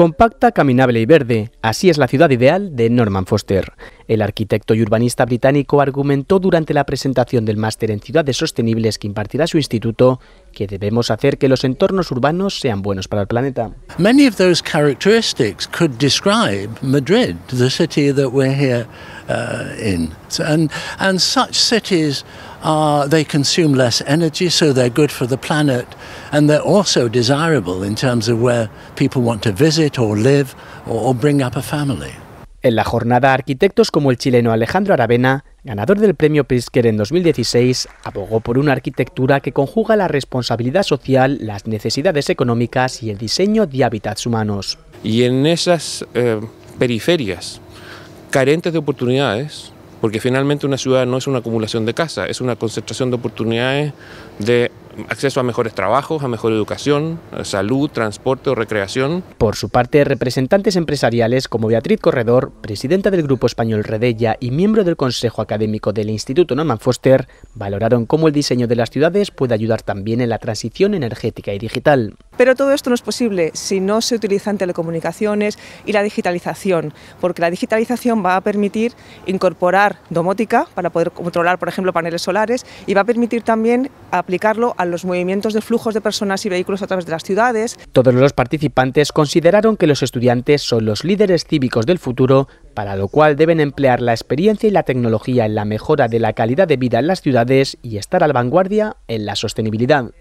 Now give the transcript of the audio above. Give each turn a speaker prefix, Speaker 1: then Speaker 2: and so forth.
Speaker 1: Compacta, caminable y verde, así es la ciudad ideal de Norman Foster. El arquitecto y urbanista británico argumentó durante la presentación del máster en ciudades sostenibles que impartirá su instituto que debemos hacer que los entornos
Speaker 2: urbanos sean buenos para el planeta. Many of those characteristics could describe Madrid, the city that we're here uh, in. And and such cities are they consume less energy, so they're good for the planet, and they're also desirable in terms of where people want to visit or live or, bring up a family. En la jornada, arquitectos como el chileno Alejandro Aravena ganador del premio Pritzker en
Speaker 1: 2016, abogó por una arquitectura que conjuga la responsabilidad social, las necesidades económicas y el diseño de hábitats humanos.
Speaker 3: Y en esas eh, periferias carentes de oportunidades, porque finalmente una ciudad no es una acumulación de casas, es una concentración de oportunidades de acceso a mejores trabajos, a mejor educación, eh, salud, transporte o recreación.
Speaker 1: Por su parte, representantes empresariales como Beatriz Corredor, presidenta del Grupo Español Redella y miembro del Consejo Académico del Instituto Norman Foster, valoraron cómo el diseño de las ciudades puede ayudar también en la transición energética y digital.
Speaker 4: Pero todo esto no es posible si no se utilizan telecomunicaciones y la digitalización, porque la digitalización va a permitir incorporar domótica para poder controlar, por ejemplo, paneles solares y va a permitir también aplicarlo a los movimientos de flujos de personas y vehículos a través de
Speaker 1: las ciudades. Todos los participantes consideraron que los estudiantes son los líderes cívicos del futuro, para lo cual deben emplear la experiencia y la tecnología en la mejora de la calidad de vida en las ciudades y estar a la vanguardia en la sostenibilidad.